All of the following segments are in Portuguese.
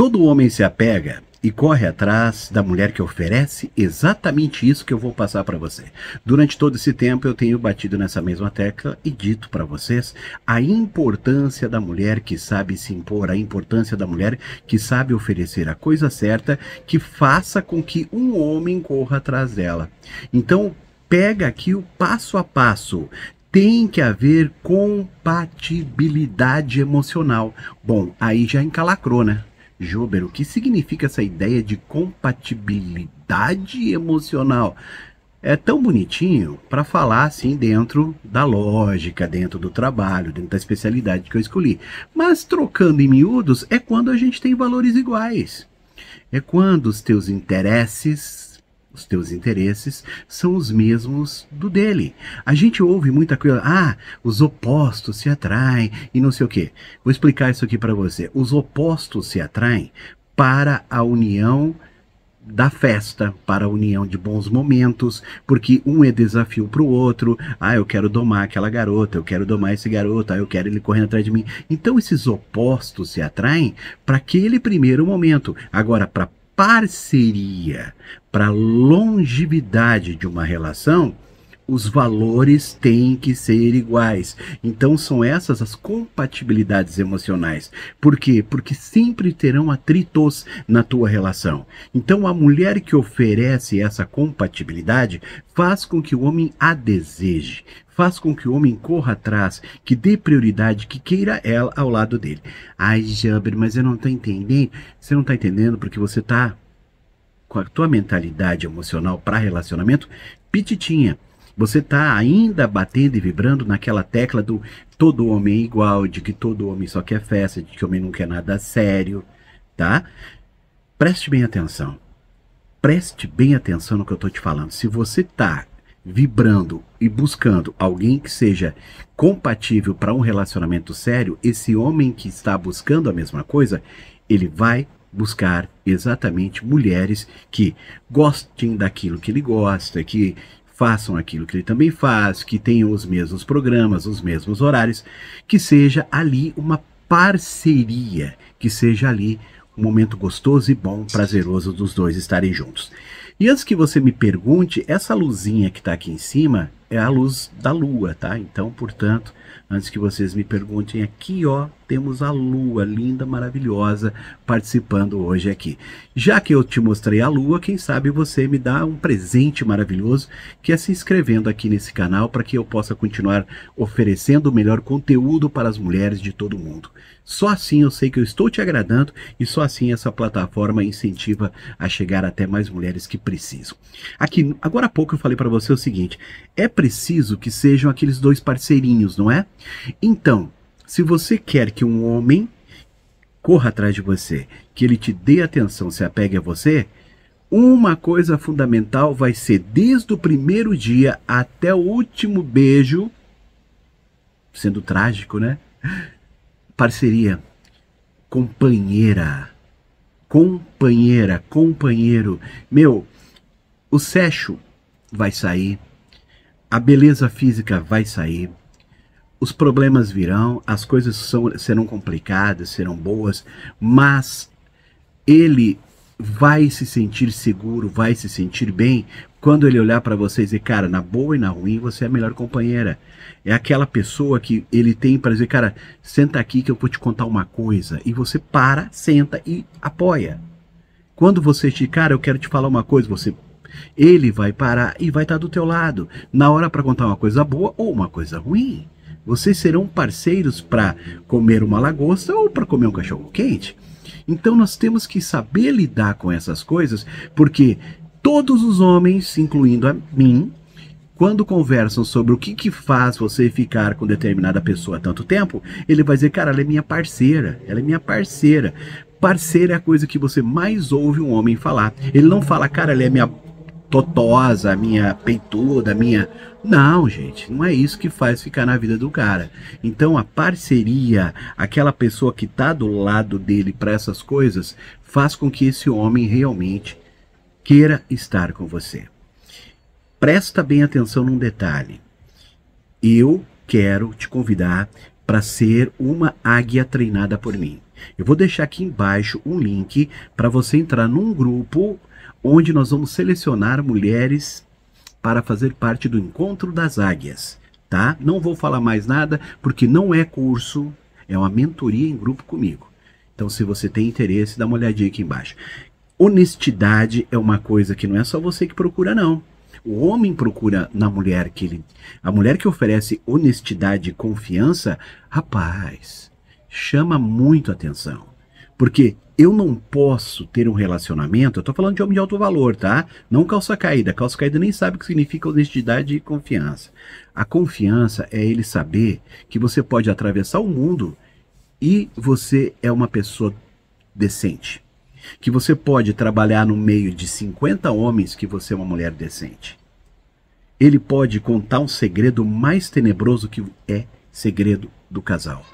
Todo homem se apega e corre atrás da mulher que oferece exatamente isso que eu vou passar para você. Durante todo esse tempo eu tenho batido nessa mesma tecla e dito para vocês a importância da mulher que sabe se impor, a importância da mulher que sabe oferecer a coisa certa que faça com que um homem corra atrás dela. Então, pega aqui o passo a passo tem que haver compatibilidade emocional. Bom, aí já encalacrou, né? Júbero, o que significa essa ideia de compatibilidade emocional? É tão bonitinho para falar assim dentro da lógica, dentro do trabalho, dentro da especialidade que eu escolhi. Mas trocando em miúdos é quando a gente tem valores iguais. É quando os teus interesses os teus interesses são os mesmos do dele. A gente ouve muita coisa, ah, os opostos se atraem e não sei o quê. Vou explicar isso aqui para você. Os opostos se atraem para a união da festa, para a união de bons momentos, porque um é desafio para o outro. Ah, eu quero domar aquela garota, eu quero domar esse garoto, ah, eu quero ele correndo atrás de mim. Então esses opostos se atraem para aquele primeiro momento. Agora, para parceria para longevidade de uma relação, os valores têm que ser iguais. Então são essas as compatibilidades emocionais. Por quê? Porque sempre terão atritos na tua relação. Então a mulher que oferece essa compatibilidade faz com que o homem a deseje, faz com que o homem corra atrás, que dê prioridade, que queira ela ao lado dele. Ai, Jamber, mas eu não estou entendendo. Você não está entendendo porque você está com a tua mentalidade emocional para relacionamento pititinha. Você está ainda batendo e vibrando naquela tecla do todo homem é igual, de que todo homem só quer festa, de que homem não quer nada sério, tá? Preste bem atenção. Preste bem atenção no que eu estou te falando. Se você está vibrando e buscando alguém que seja compatível para um relacionamento sério, esse homem que está buscando a mesma coisa, ele vai buscar exatamente mulheres que gostem daquilo que ele gosta, que façam aquilo que ele também faz, que tenham os mesmos programas, os mesmos horários, que seja ali uma parceria, que seja ali um momento gostoso e bom, prazeroso dos dois estarem juntos. E antes que você me pergunte, essa luzinha que está aqui em cima é a luz da lua, tá? Então, portanto, Antes que vocês me perguntem, aqui ó, temos a lua linda, maravilhosa, participando hoje aqui. Já que eu te mostrei a lua, quem sabe você me dá um presente maravilhoso, que é se inscrevendo aqui nesse canal para que eu possa continuar oferecendo o melhor conteúdo para as mulheres de todo mundo. Só assim eu sei que eu estou te agradando e só assim essa plataforma incentiva a chegar até mais mulheres que precisam. Aqui, agora há pouco eu falei para você o seguinte, é preciso que sejam aqueles dois parceirinhos, não é? Então, se você quer que um homem corra atrás de você, que ele te dê atenção, se apegue a você, uma coisa fundamental vai ser desde o primeiro dia até o último beijo, sendo trágico, né? Parceria, companheira, companheira, companheiro. Meu, o sexo vai sair, a beleza física vai sair, os problemas virão, as coisas são, serão complicadas, serão boas, mas ele vai se sentir seguro, vai se sentir bem quando ele olhar para você e dizer, cara, na boa e na ruim você é a melhor companheira. É aquela pessoa que ele tem para dizer, cara, senta aqui que eu vou te contar uma coisa. E você para, senta e apoia. Quando você diz, cara, eu quero te falar uma coisa, você ele vai parar e vai estar tá do teu lado, na hora para contar uma coisa boa ou uma coisa ruim. Vocês serão parceiros para comer uma lagosta ou para comer um cachorro quente. Então nós temos que saber lidar com essas coisas, porque todos os homens, incluindo a mim, quando conversam sobre o que, que faz você ficar com determinada pessoa há tanto tempo, ele vai dizer, cara, ela é minha parceira, ela é minha parceira. Parceira é a coisa que você mais ouve um homem falar. Ele não fala, cara, ela é minha totosa, a minha peituda, a minha. Não, gente, não é isso que faz ficar na vida do cara. Então a parceria, aquela pessoa que tá do lado dele para essas coisas, faz com que esse homem realmente queira estar com você. Presta bem atenção num detalhe. Eu quero te convidar para ser uma águia treinada por mim. Eu vou deixar aqui embaixo um link para você entrar num grupo onde nós vamos selecionar mulheres para fazer parte do Encontro das Águias, tá? Não vou falar mais nada porque não é curso, é uma mentoria em grupo comigo. Então, se você tem interesse, dá uma olhadinha aqui embaixo. Honestidade é uma coisa que não é só você que procura, não. O homem procura na mulher que ele. A mulher que oferece honestidade e confiança, rapaz, chama muito atenção. Porque eu não posso ter um relacionamento, eu estou falando de homem de alto valor, tá? Não calça caída. Calça caída nem sabe o que significa honestidade e confiança. A confiança é ele saber que você pode atravessar o mundo e você é uma pessoa decente. Que você pode trabalhar no meio de 50 homens que você é uma mulher decente. Ele pode contar um segredo mais tenebroso que é segredo do casal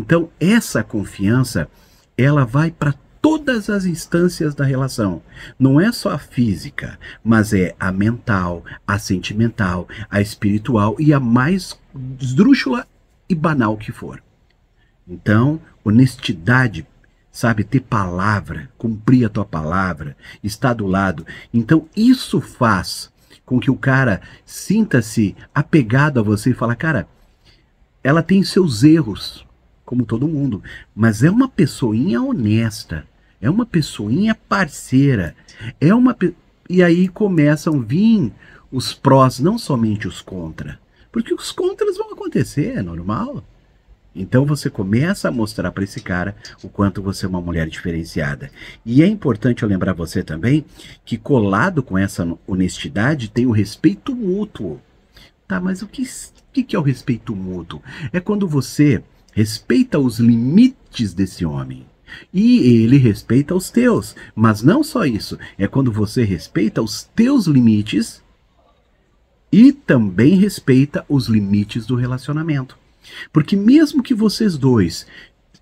então, essa confiança, ela vai para todas as instâncias da relação. Não é só a física, mas é a mental, a sentimental, a espiritual e a mais esdrúxula e banal que for. Então, honestidade, sabe, ter palavra, cumprir a tua palavra, estar do lado. Então, isso faz com que o cara sinta-se apegado a você e fala, cara, ela tem seus erros, como todo mundo, mas é uma pessoinha honesta, é uma pessoinha parceira, é uma pe... e aí começam a vir os prós, não somente os contra, porque os contras vão acontecer, é normal. Então você começa a mostrar para esse cara o quanto você é uma mulher diferenciada. E é importante eu lembrar você também que colado com essa honestidade tem o respeito mútuo. Tá, mas o que, que, que é o respeito mútuo? É quando você Respeita os limites desse homem. E ele respeita os teus. Mas não só isso. É quando você respeita os teus limites e também respeita os limites do relacionamento. Porque mesmo que vocês dois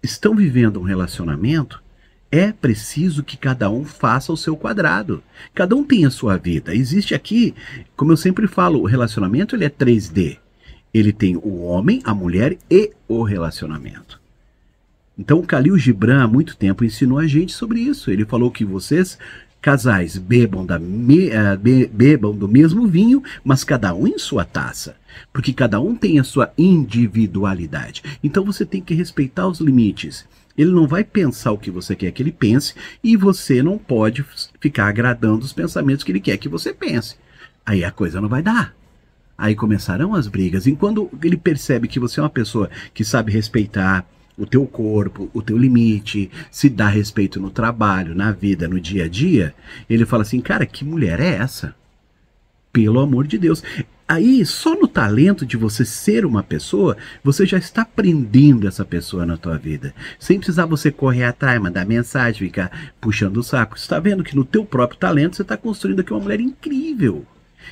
estão vivendo um relacionamento, é preciso que cada um faça o seu quadrado. Cada um tem a sua vida. Existe aqui, como eu sempre falo, o relacionamento ele é 3D. Ele tem o homem, a mulher e o relacionamento. Então, Khalil Gibran, há muito tempo, ensinou a gente sobre isso. Ele falou que vocês, casais, bebam, da me, eh, be, bebam do mesmo vinho, mas cada um em sua taça. Porque cada um tem a sua individualidade. Então, você tem que respeitar os limites. Ele não vai pensar o que você quer que ele pense e você não pode ficar agradando os pensamentos que ele quer que você pense. Aí a coisa não vai dar. Aí começarão as brigas. E quando ele percebe que você é uma pessoa que sabe respeitar o teu corpo, o teu limite, se dá respeito no trabalho, na vida, no dia a dia, ele fala assim: "Cara, que mulher é essa?" Pelo amor de Deus. Aí, só no talento de você ser uma pessoa, você já está prendendo essa pessoa na tua vida. Sem precisar você correr atrás, mandar mensagem, ficar puxando o saco. Você está vendo que no teu próprio talento você está construindo aqui uma mulher incrível.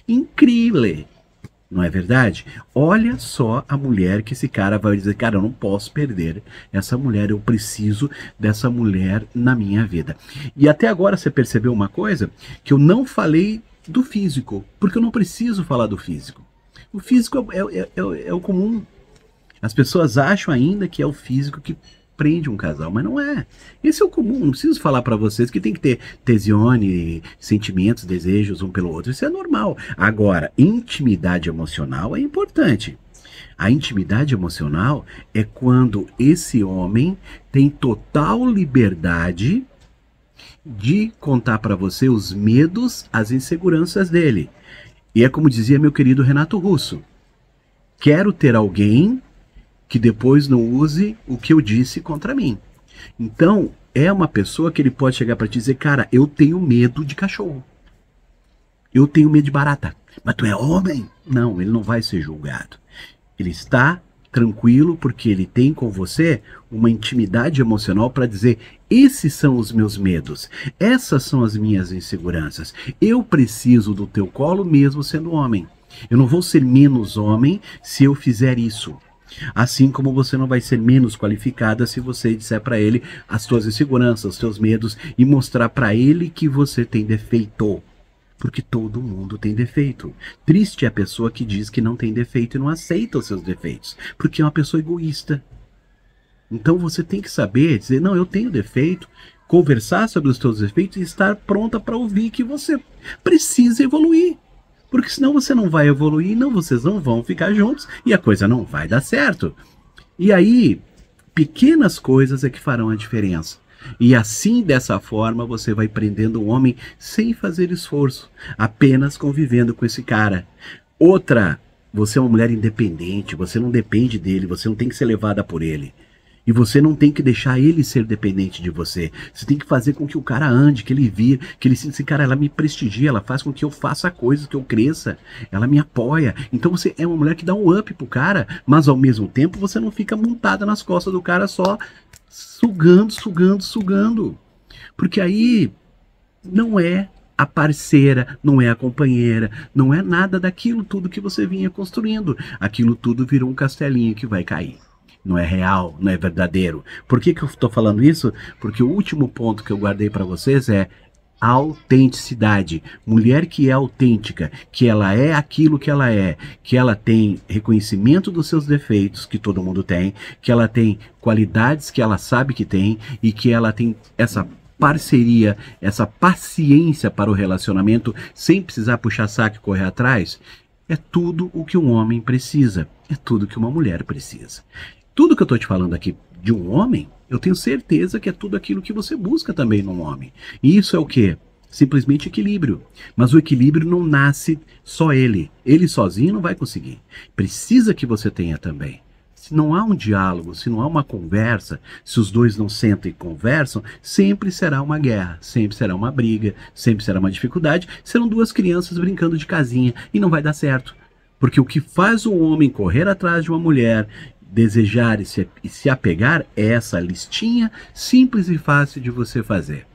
Incrível. Não é verdade? Olha só a mulher que esse cara vai dizer: Cara, eu não posso perder essa mulher, eu preciso dessa mulher na minha vida. E até agora você percebeu uma coisa? Que eu não falei do físico, porque eu não preciso falar do físico. O físico é, é, é, é o comum. As pessoas acham ainda que é o físico que prende um casal, mas não é. Esse é o comum, não preciso falar para vocês que tem que ter tesione, sentimentos, desejos um pelo outro, isso é normal. Agora, intimidade emocional é importante. A intimidade emocional é quando esse homem tem total liberdade de contar para você os medos, as inseguranças dele. E é como dizia meu querido Renato Russo: quero ter alguém que depois não use o que eu disse contra mim. Então, é uma pessoa que ele pode chegar para te dizer, cara, eu tenho medo de cachorro. Eu tenho medo de barata. Mas tu é homem? Não, ele não vai ser julgado. Ele está tranquilo porque ele tem com você uma intimidade emocional para dizer: esses são os meus medos, essas são as minhas inseguranças. Eu preciso do teu colo mesmo sendo homem. Eu não vou ser menos homem se eu fizer isso. Assim como você não vai ser menos qualificada se você disser para ele as suas inseguranças, os seus medos e mostrar para ele que você tem defeito. Porque todo mundo tem defeito. Triste é a pessoa que diz que não tem defeito e não aceita os seus defeitos, porque é uma pessoa egoísta. Então você tem que saber dizer: não, eu tenho defeito, conversar sobre os seus defeitos e estar pronta para ouvir que você precisa evoluir porque senão você não vai evoluir, não, vocês não vão ficar juntos e a coisa não vai dar certo. E aí, pequenas coisas é que farão a diferença. E assim, dessa forma, você vai prendendo o homem sem fazer esforço, apenas convivendo com esse cara. Outra, você é uma mulher independente, você não depende dele, você não tem que ser levada por ele. E você não tem que deixar ele ser dependente de você. Você tem que fazer com que o cara ande, que ele vire, que ele sinta, cara, ela me prestigia, ela faz com que eu faça coisas, que eu cresça, ela me apoia. Então você é uma mulher que dá um up pro cara, mas ao mesmo tempo você não fica montada nas costas do cara só sugando, sugando, sugando. Porque aí não é a parceira, não é a companheira, não é nada daquilo tudo que você vinha construindo. Aquilo tudo virou um castelinho que vai cair não é real, não é verdadeiro. Por que, que eu estou falando isso? Porque o último ponto que eu guardei para vocês é autenticidade. Mulher que é autêntica, que ela é aquilo que ela é, que ela tem reconhecimento dos seus defeitos, que todo mundo tem, que ela tem qualidades que ela sabe que tem e que ela tem essa parceria, essa paciência para o relacionamento, sem precisar puxar saco e correr atrás, é tudo o que um homem precisa, é tudo o que uma mulher precisa. Tudo que eu estou te falando aqui de um homem, eu tenho certeza que é tudo aquilo que você busca também num homem. E isso é o quê? Simplesmente equilíbrio. Mas o equilíbrio não nasce só ele. Ele sozinho não vai conseguir. Precisa que você tenha também. Se não há um diálogo, se não há uma conversa, se os dois não sentam e conversam, sempre será uma guerra, sempre será uma briga, sempre será uma dificuldade. Serão duas crianças brincando de casinha e não vai dar certo. Porque o que faz o homem correr atrás de uma mulher desejar e se, e se apegar é essa listinha simples e fácil de você fazer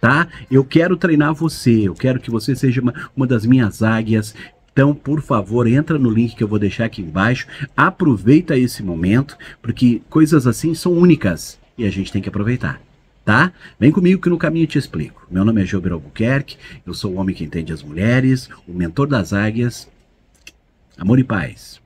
tá? Eu quero treinar você, eu quero que você seja uma, uma das minhas águias. Então, por favor, entra no link que eu vou deixar aqui embaixo. Aproveita esse momento, porque coisas assim são únicas e a gente tem que aproveitar, tá? Vem comigo que no caminho eu te explico. Meu nome é Gilberto Albuquerque, eu sou o homem que entende as mulheres, o mentor das águias. Amor e paz.